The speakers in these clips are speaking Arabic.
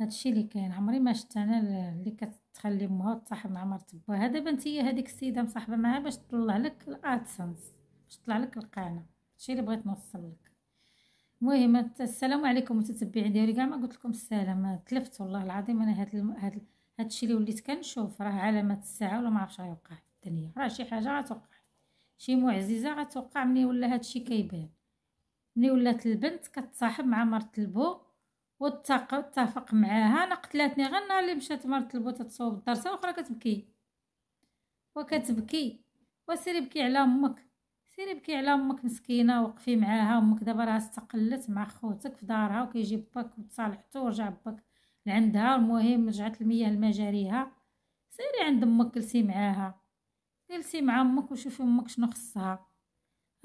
هادشي اللي كاين عمري ما شفت انا اللي كتخلي امها تصاحب مع مرت باها دابا انت هذيك السيده مصاحبه معاها باش تطلع لك الادسنس باش تطلع لك القناه هادشي اللي بغيت نوصل لك المهم السلام عليكم متتبعين ديالي كاع ما قلت لكم السلام تلفت والله العظيم انا هاد هاد هادشي اللي وليت كنشوف راه علامات الساعه ولا ما عرفتش غيوقع في الدنيا راه شي حاجه غتوقع شي معجزه غتوقع ملي ولا هادشي كيبان ملي ولات البنت كتصاحب مع مرت البو واتفق معاها انا قتلاتني غير النهار اللي مشات مرت البوطه تصوب الدرسه الاخرى كتبكي وكتبكي وسيري بكي على امك سيري بكي على امك مسكينه وقفي معاها امك دابا راه استقلت مع خوتك في دارها وكيجي باك وتصالحتو ورجع باك لعندها المهم رجعت المياه لمجاريها سيري عند امك جلسي معاها جلسي مع امك وشوفي امك شنو خصها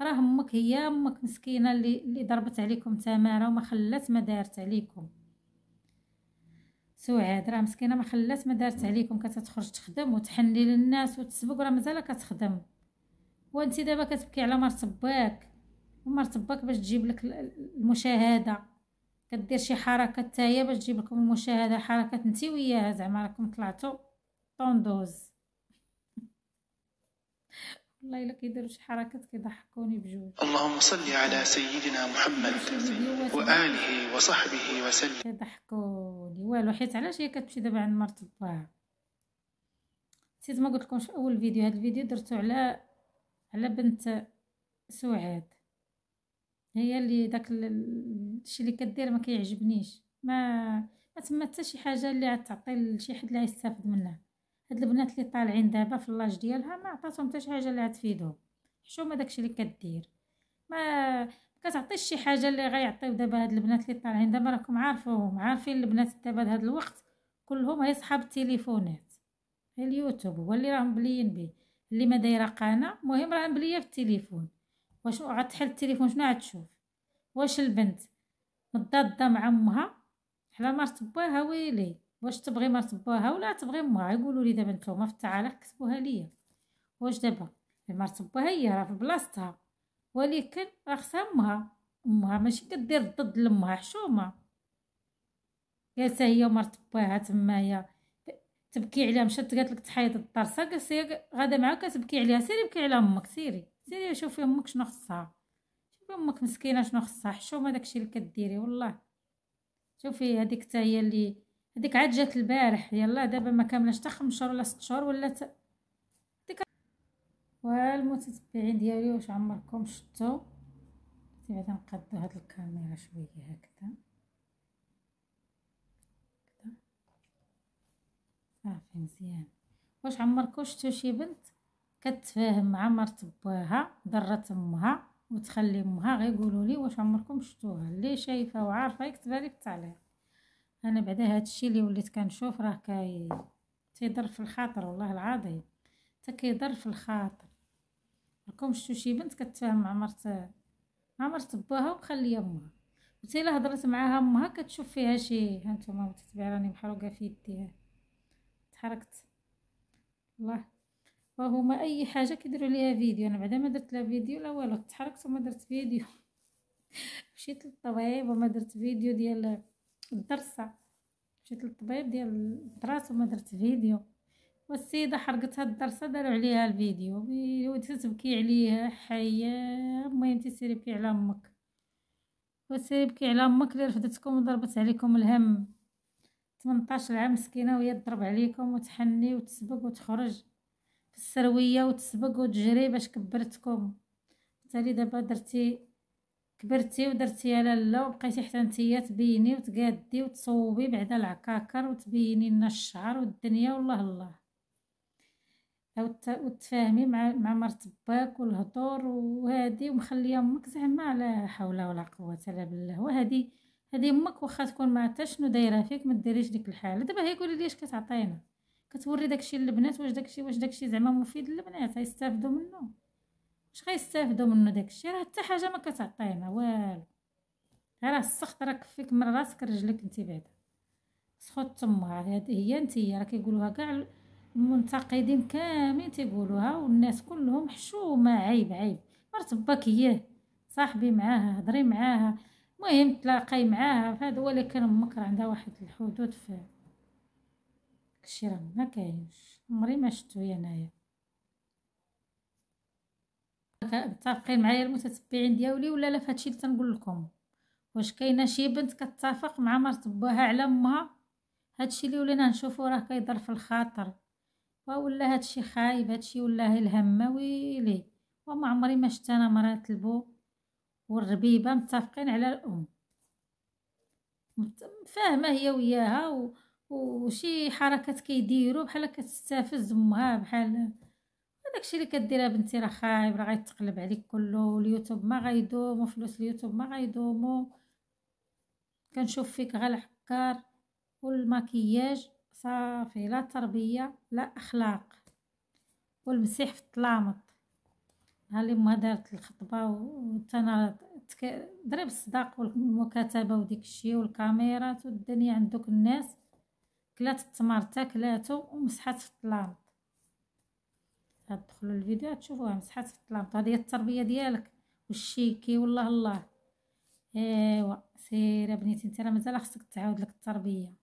راه امك هي امك مسكينه اللي اللي ضربت عليكم تماره وما خلات ما دارت عليكم سعاد راه مسكينه ما خلات ما دارت عليكم كتخرج تخدم وتحني للناس وتسبق راه مازال كتخدم وانت دابا كتبكي على مرت باك ومرت باك باش تجيب لك المشاهده كدير شي حركه حتى هي باش تجيب لكم المشاهده حركه انت وياها زعما راكم طلعتو طوندوز والله الا كيديروا شي حركات كيضحكوني بجوج اللهم صل على سيدنا محمد واله وصحبه وسلم كيضحكوني والو حيت علاش هي كتمشي دابا عند مرت باها نسيت ما قلت لكم في اول فيديو هذا الفيديو درته على على بنت سعاد هي اللي داك الشيء اللي كدير ما كيعجبنيش ما ما تما حتى شي حاجه اللي تعطي لشي حد اللي يستفد منها هاد البنات اللي طالعين دابا في اللاج ديالها ما عطاتهم حتى شي حاجه اللي تفيدهم حشومه داكشي اللي كدير ما كتعطيش شي حاجه اللي غيعطيو دابا هاد البنات اللي طالعين دابا راكم عارفوهم عارفين البنات دابا هاد الوقت كلهم هي صحاب التليفونات اليوتيوب هو اللي راه مبليين به اللي ما دايره قناه المهم راه مبليه في التليفون واش غتحل التليفون شنو غتشوف واش البنت مضاده مع امها على مرت باها ويلي واش تبغي مرتبوها ولا تبغي مها يقولوا لي دابا نتوما في التعاليق كتبوها ليا واش دابا المرتبوها هي راه في بلاصتها ولكن راه خصها امها امها ماشي كدير ضد لامها حشومه يا هي ومرتبوها تمايا تبكي عليها مشات قالت لك تحيط الطرسه جالسه غادا معاك كتبكي عليها سيري بكي على امك سيري سيري شوفي امك شنو خصها شوفي امك مسكينه شنو خصها حشومه داكشي اللي كديري والله شوفي هذيك حتى هي اللي هذيك عاد جات البارح يلا دابا ما كاملاش حتى 5 شهور ولا 6 شهور ولا ت... ديك والمتتبعين ديالي واش عمركم شفتوا دابا غنقادو هاد الكاميرا شويه هكذا هكذا صافي مزيان واش عمركم شفتوا شي بنت كتفاهم مع مرت باها ضرت امها وتخلي امها غيقولوا لي واش عمركم شفتوها اللي شايفه وعارفه يكتبها لي في التعليق انا بعدا هادشي اللي وليت كنشوف راه كاي تيضر في الخاطر والله العظيم حتى كيضر في الخاطر راكم شتو شي بنت كتفاهم مع مرت مع مرت باها ومخليه امها حتى الا هضرت معاها امها كتشوف فيها شي ها نتوما راني محروقه في يديها تحركت الله وهما اي حاجه كيديروا ليها فيديو انا بعدا ما درت لا فيديو لا والو تحركت وما درت فيديو مشيت للطبيب وما درت فيديو ديال الدرسه مشيت للطبيب ديال الدراسه وما درت فيديو والسيده حرقت هاد الدرسه داروا عليها الفيديو ودي تبكي عليها حيا المهم تسيري بكي على امك وسيري بكي على امك اللي رفدتكم وضربت عليكم الهم 18 عام مسكينه وهي تضرب عليكم وتحني وتسبق وتخرج في السرويه وتسبق وتجري باش كبرتكم تالي دابا درتي كبرتي ودرتي يا لالا وبقيتي حتى نتيا تبيني وتقادي وتصوبي بعدا العكاكر وتبيني لنا الشعر والدنيا والله الله وتفاهمي مع مع مرت باك والهضور وهادي ومخليه امك زعما على حول ولا قوه الا بالله وهادي هادي امك واخا تكون ما عرفتش شنو دايره فيك ما ديريش ديك الحاله دابا هي قولي لي اش كتعطينا كتوري داكشي للبنات واش داكشي واش داكشي زعما مفيد للبنات غيستافدوا منه اش غيستافدوا منه داكشي راه حتى حاجه ما كتعطينا والو راه السخط راه كفيك من راسك رجلك انت بعدا سخط تما هذه هي انت راه كيقولوها كاع المنتقدين كاملين تيقولوها والناس كلهم حشومه عيب عيب مرت باك هي صاحبي معاها هضري معاها المهم تلاقاي معاها فهاد ولكن امك راه عندها واحد الحدود في داكشي راه ما كاينش عمري ما شفتو انايا متفقين معايا المتتبعين دياولي ولا لا فهادشي اللي تنقول لكم واش كاينه شي بنت كتتفق مع مرت باها على امها هادشي اللي ولينا نشوفو راه كيضر في الخاطر ولا هادشي خايب هادشي ولا الهمه ويلي وما عمري ما شفت انا مرات البو والربيبه متفقين على الام فاهمه هي وياها و... وشي حركات كيديروا بحال كتستفز امها بحال داكشي اللي كديرها بنتي راه خايب راه غيتقلب عليك كله اليوتيوب ما غيدوم وفلوس اليوتيوب ما غيدومو كنشوف فيك غير الحكار والماكياج صافي لا تربيه لا اخلاق والمسيح في الطلامط ها لي ما دارت الخطبه انا ضرب الصداق والمكاتبه وديك الشيء والكاميرات والدنيا عندك الناس كلات التمر تاكلاتو ومسحات في الطلامط تدخلوا الفيديو تشوفوها مسحات في الطلاب هذه التربيه ديالك والشيكي والله الله ايوا سير بنيتي انت راه مازال خصك تعاود لك التربيه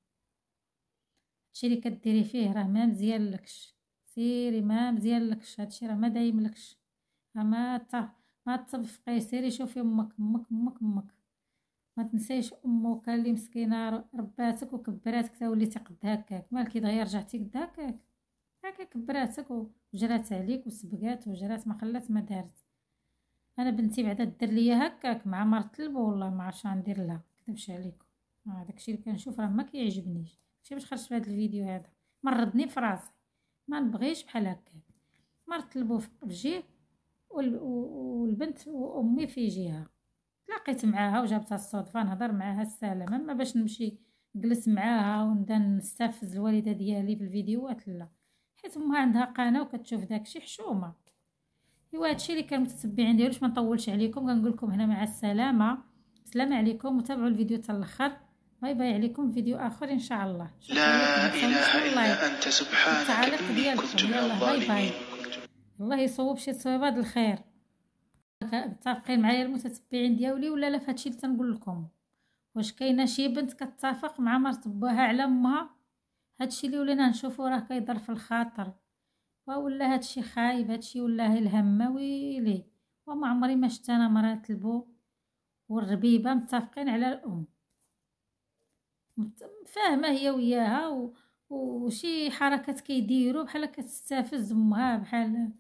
هادشي اللي كديري فيه راه ما مزيان لكش سيري ما مزيان لكش هادشي راه ما دايم لكش ما تا ما تصفقي سيري شوفي امك امك امك امك ما تنسيش امك اللي مسكينه رباتك وكبراتك تا وليتي قد هكاك مالك دغيا رجعتي قد هكاك هكا كبراتك وجرات عليك وسبقات وجرات ما خلات ما دارت انا بنتي بعدا دير ليا هكاك مع مرت الكلب والله ما عرفتش ندير لها كنكذبش عليكم آه الشيء اللي كنشوف راه ما كيعجبنيش شي باش خرجت في هذا الفيديو هذا مرضني في راسي ما نبغيش بحال هكا مرت الكلب في جيه والبنت وامي في جهه تلاقيت معاها وجابتها الصدفه نهضر معاها السلام اما باش نمشي جلس معاها ونبدا نستفز الوالده ديالي في الفيديوهات لا حيت امها عندها قناه وكتشوف داكشي حشومه ايوا هادشي اللي كان متتبعين ديالو باش ما نطولش عليكم كنقول لكم هنا مع السلامه سلام عليكم وتابعوا الفيديو حتى الاخر باي باي عليكم فيديو اخر ان شاء الله لا اله الا انت سبحانك اني كنت من الظالمين الله يصوب شي صوابات الخير متفقين معايا المتتبعين ديالي ولا لا فهادشي اللي تنقول لكم واش كاينه شي بنت كتفق مع مرت باها على امها هادشي اللي ولينا نشوفو راه كيضر في الخاطر ولا هادشي خايب هادشي ولا الهمه ويلي وما عمري ما شفت انا مرات البو والربيبه متفقين على الام فاهمه هي وياها و... وشي حركات كيديروا بحال كتستفز امها بحال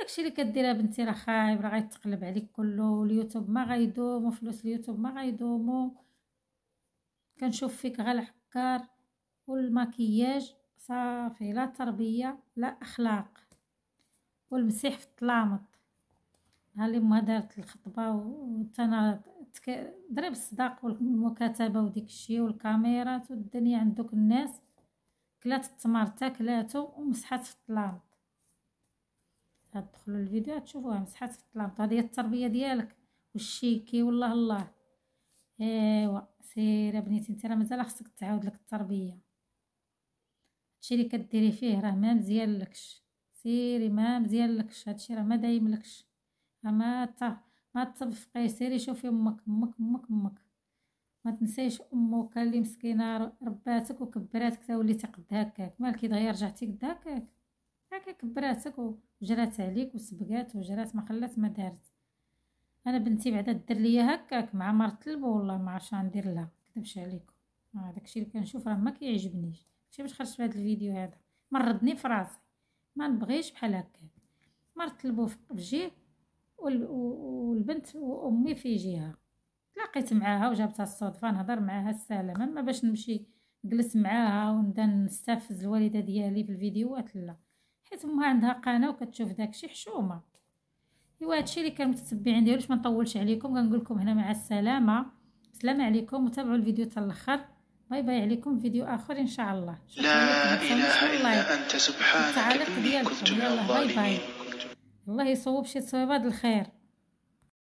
داكشي اللي كديرها بنتي راه خايب راه غيتقلب عليك كله اليوتيوب ما غيدوم وفلوس اليوتيوب ما غيدومو كنشوف فيك غير الحكار والمكياج صافي لا تربيه لا اخلاق والمسيح في الطلامط ها اللي ما دارت الخطبه وتا انا ضرب الصداق والمكاتبه وديك الشيء والكاميرات والدنيا عند دوك الناس كلات التمر تا كلاتو ومسحات في الطلامط تدخلوا الفيديو تشوفوها مسحات في الطلامط هذه التربيه ديالك والشيكي والله الله ايوا سير بنيتي انت راه مازال خصك تعاود لك التربيه هادشي اللي كديري فيه راه ما مزيان لكش سيري ما مزيان لكش هادشي راه ما دايم لكش ما تا ما تصفقي سيري شوفي امك امك امك امك ما تنسيش امك اللي مسكينه رباتك وكبراتك تا وليتي قد هكاك مالك دغيا رجعتي قد هكاك هكا كبراتك وجرات عليك وسبقات وجرات ما خلات ما دارت انا بنتي بعدا دير ليا هكاك مع مرت البو والله ما عرفش ندير لها كذبش عليكم الشيء آه، اللي كنشوف راه ما كيعجبنيش شي باش خرجت في هذا الفيديو هذا مرضني في راسي ما نبغيش بحال هكا مرت طلبوا في جيه والبنت وامي في جهه تلاقيت معاها وجابتها الصدفه نهضر معاها السلام اما باش نمشي نجلس معاها ونبدا نستفز الوالده ديالي في الفيديوهات لا حيت امها عندها قناه وكتشوف داكشي حشومه ايوا هادشي اللي كان متتبعين عندي باش ما نطولش عليكم كنقول لكم هنا مع السلامه السلام عليكم وتابعوا الفيديو حتى باي باي عليكم فيديو اخر ان شاء الله لا اله الا انت سبحانك اني كنت من الظالمين الله يصوب شي تصويبات الخير